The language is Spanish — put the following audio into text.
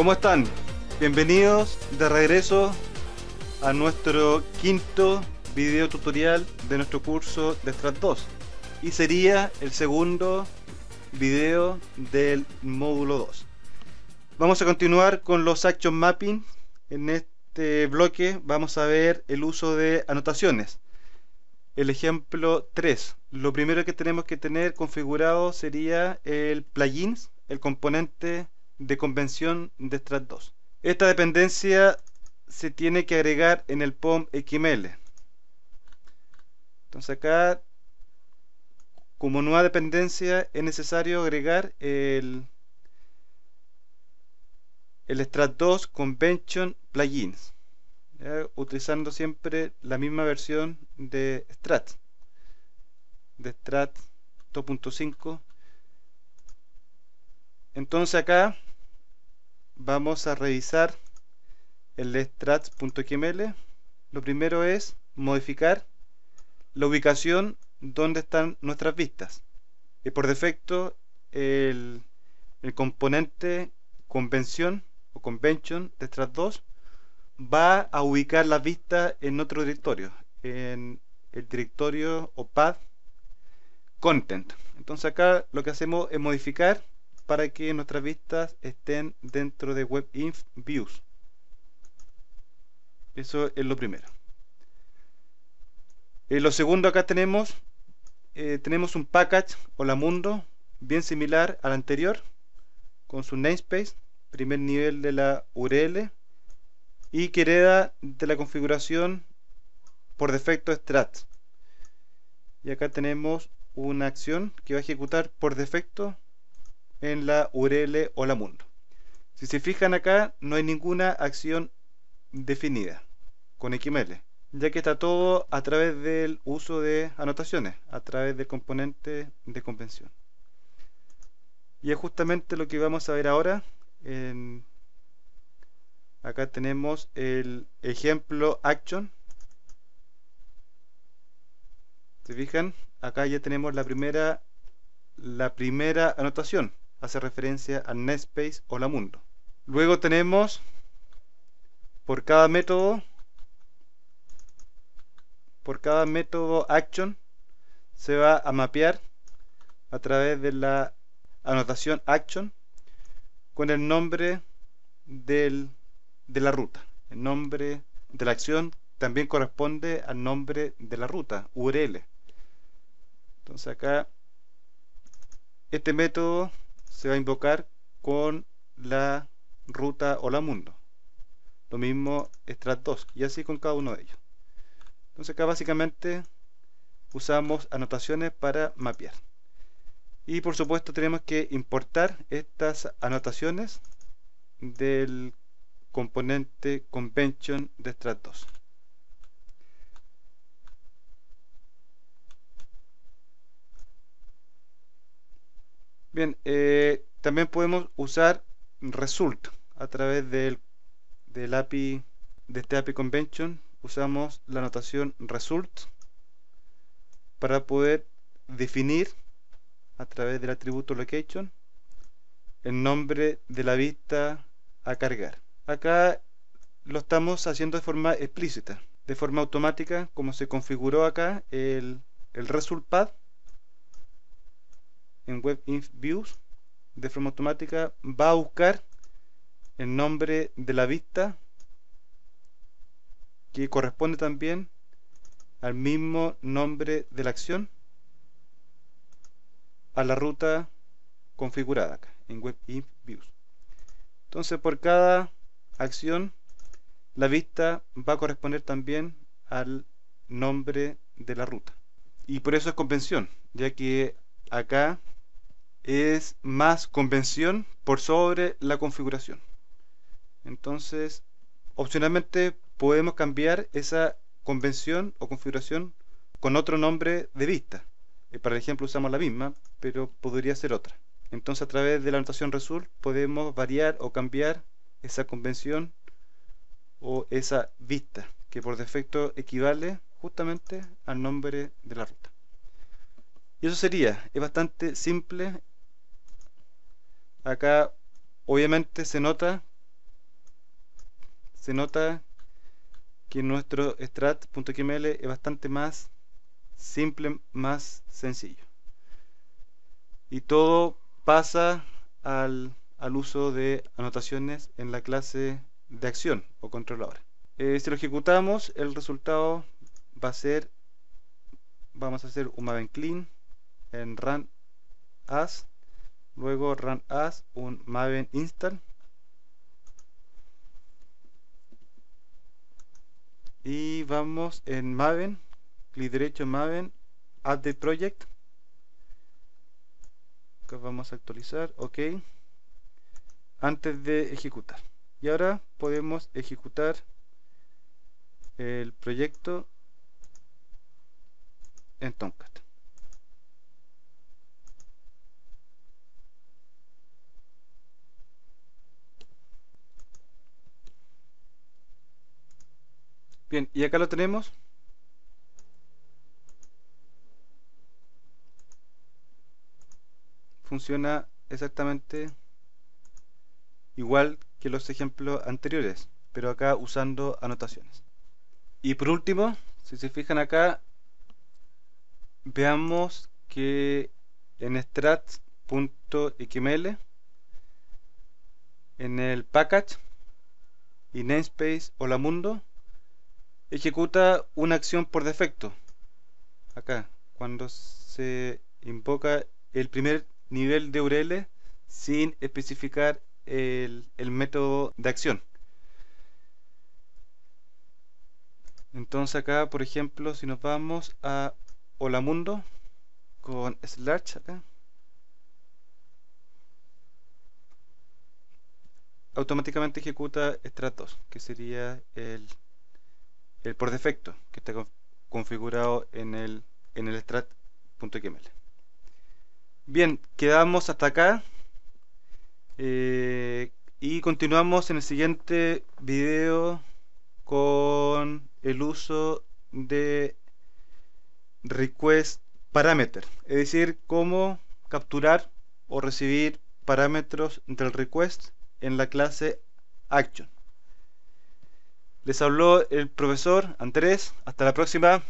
¿Cómo están? Bienvenidos de regreso a nuestro quinto video tutorial de nuestro curso de Strat 2 y sería el segundo video del módulo 2. Vamos a continuar con los action mapping. En este bloque vamos a ver el uso de anotaciones. El ejemplo 3. Lo primero que tenemos que tener configurado sería el plugins, el componente de convención de Strat 2. Esta dependencia se tiene que agregar en el POM XML. Entonces acá, como nueva dependencia, es necesario agregar el, el Strat 2 Convention Plugins, utilizando siempre la misma versión de Strat, de Strat 2.5. Entonces acá vamos a revisar el strats.xml lo primero es modificar la ubicación donde están nuestras vistas y por defecto el, el componente convención o convention de strats2 va a ubicar la vista en otro directorio en el directorio o path content entonces acá lo que hacemos es modificar para que nuestras vistas estén dentro de WebInf Views. Eso es lo primero. Eh, lo segundo acá tenemos, eh, tenemos un package Hola Mundo bien similar al anterior, con su namespace, primer nivel de la URL y que de la configuración por defecto strat. Y acá tenemos una acción que va a ejecutar por defecto en la URL la Mundo. Si se fijan acá, no hay ninguna acción definida con XML, ya que está todo a través del uso de anotaciones, a través del componente de convención. Y es justamente lo que vamos a ver ahora. Acá tenemos el ejemplo action. ¿Se fijan? Acá ya tenemos la primera la primera anotación hace referencia al Netspace o la Mundo. Luego tenemos por cada método, por cada método action se va a mapear a través de la anotación action con el nombre de la ruta. El nombre de la acción también corresponde al nombre de la ruta, URL. Entonces acá este método se va a invocar con la ruta hola mundo. Lo mismo Strat 2 y así con cada uno de ellos. Entonces acá básicamente usamos anotaciones para mapear. Y por supuesto tenemos que importar estas anotaciones del componente convention de Strat 2. Bien, eh, también podemos usar result a través del, del API, de este API convention. Usamos la notación result para poder definir a través del atributo location el nombre de la vista a cargar. Acá lo estamos haciendo de forma explícita, de forma automática, como se configuró acá el, el result path en views de forma automática va a buscar el nombre de la vista que corresponde también al mismo nombre de la acción a la ruta configurada acá, en views entonces por cada acción la vista va a corresponder también al nombre de la ruta y por eso es convención ya que acá es más convención por sobre la configuración. Entonces, opcionalmente podemos cambiar esa convención o configuración con otro nombre de vista. Eh, para el ejemplo usamos la misma, pero podría ser otra. Entonces a través de la anotación result podemos variar o cambiar esa convención o esa vista, que por defecto equivale justamente al nombre de la ruta. Y eso sería, es bastante simple acá obviamente se nota se nota que nuestro strat.xml es bastante más simple, más sencillo y todo pasa al, uso de anotaciones en la clase de acción o controladora eh, si lo ejecutamos el resultado va a ser vamos a hacer un maven clean en run as luego run as un maven install y vamos en maven clic derecho maven add the project vamos a actualizar ok antes de ejecutar y ahora podemos ejecutar el proyecto en Tomcat Bien, y acá lo tenemos. Funciona exactamente igual que los ejemplos anteriores, pero acá usando anotaciones. Y por último, si se fijan acá, veamos que en strats.xml, en el package y namespace hola mundo, ejecuta una acción por defecto. Acá, cuando se invoca el primer nivel de URL sin especificar el, método de acción. Entonces acá, por ejemplo, si nos vamos a Hola Mundo con slash acá. Automáticamente ejecuta strat que sería el el por defecto que está configurado en el, en el strat.xml. Bien, quedamos hasta acá eh, y continuamos en el siguiente video con el uso de request parameter, es decir, cómo capturar o recibir parámetros del request en la clase action. Les habló el profesor Andrés. Hasta la próxima.